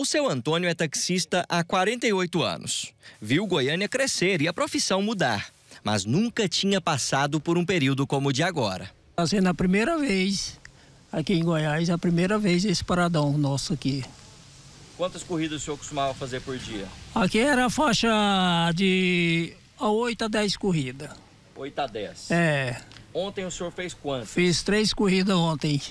O seu Antônio é taxista há 48 anos. Viu Goiânia crescer e a profissão mudar, mas nunca tinha passado por um período como o de agora. Está sendo a primeira vez aqui em Goiás, a primeira vez esse paradão nosso aqui. Quantas corridas o senhor costumava fazer por dia? Aqui era a faixa de 8 a 10 corridas. 8 a 10? É. Ontem o senhor fez quantas? Fiz três corridas ontem.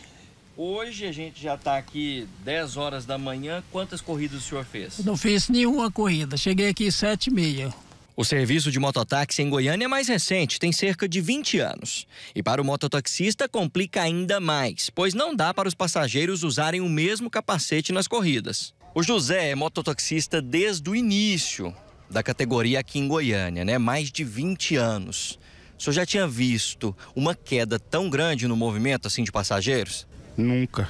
Hoje a gente já está aqui 10 horas da manhã. Quantas corridas o senhor fez? Não fiz nenhuma corrida. Cheguei aqui 7 e meia. O serviço de mototáxi em Goiânia é mais recente, tem cerca de 20 anos. E para o mototaxista complica ainda mais, pois não dá para os passageiros usarem o mesmo capacete nas corridas. O José é mototaxista desde o início da categoria aqui em Goiânia, né? Mais de 20 anos. O senhor já tinha visto uma queda tão grande no movimento assim de passageiros? Nunca.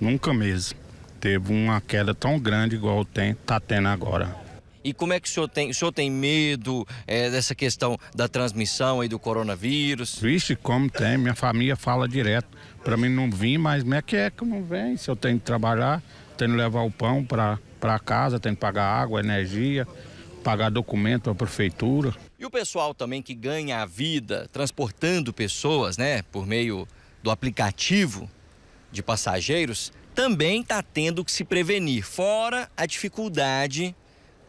Nunca mesmo. Teve uma queda tão grande igual tem, tá tendo agora. E como é que o senhor tem, o senhor tem medo é, dessa questão da transmissão aí do coronavírus? Vixe, como tem, minha família fala direto. Para mim não vir, mas como é que é que não vem? Se eu tenho que trabalhar, tenho que levar o pão para casa, tenho que pagar água, energia, pagar documento para a prefeitura. E o pessoal também que ganha a vida transportando pessoas, né, por meio do aplicativo de passageiros também está tendo que se prevenir, fora a dificuldade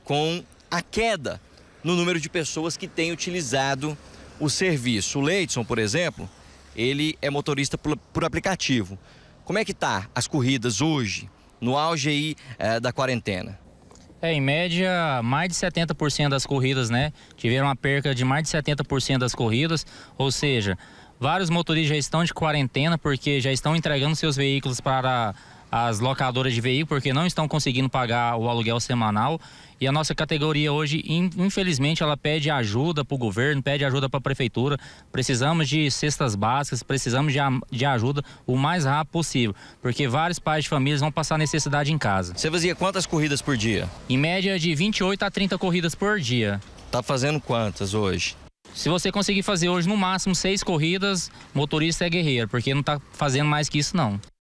com a queda no número de pessoas que têm utilizado o serviço. O Leidson, por exemplo, ele é motorista por, por aplicativo. Como é que tá as corridas hoje, no auge aí, é, da quarentena? É, em média, mais de 70% das corridas, né? Tiveram uma perca de mais de 70% das corridas, ou seja, Vários motoristas já estão de quarentena porque já estão entregando seus veículos para as locadoras de veículo porque não estão conseguindo pagar o aluguel semanal. E a nossa categoria hoje, infelizmente, ela pede ajuda para o governo, pede ajuda para a prefeitura. Precisamos de cestas básicas, precisamos de, de ajuda o mais rápido possível, porque vários pais de famílias vão passar necessidade em casa. Você fazia quantas corridas por dia? Em média de 28 a 30 corridas por dia. Tá fazendo quantas hoje? Se você conseguir fazer hoje no máximo seis corridas, motorista é guerreiro, porque não está fazendo mais que isso não.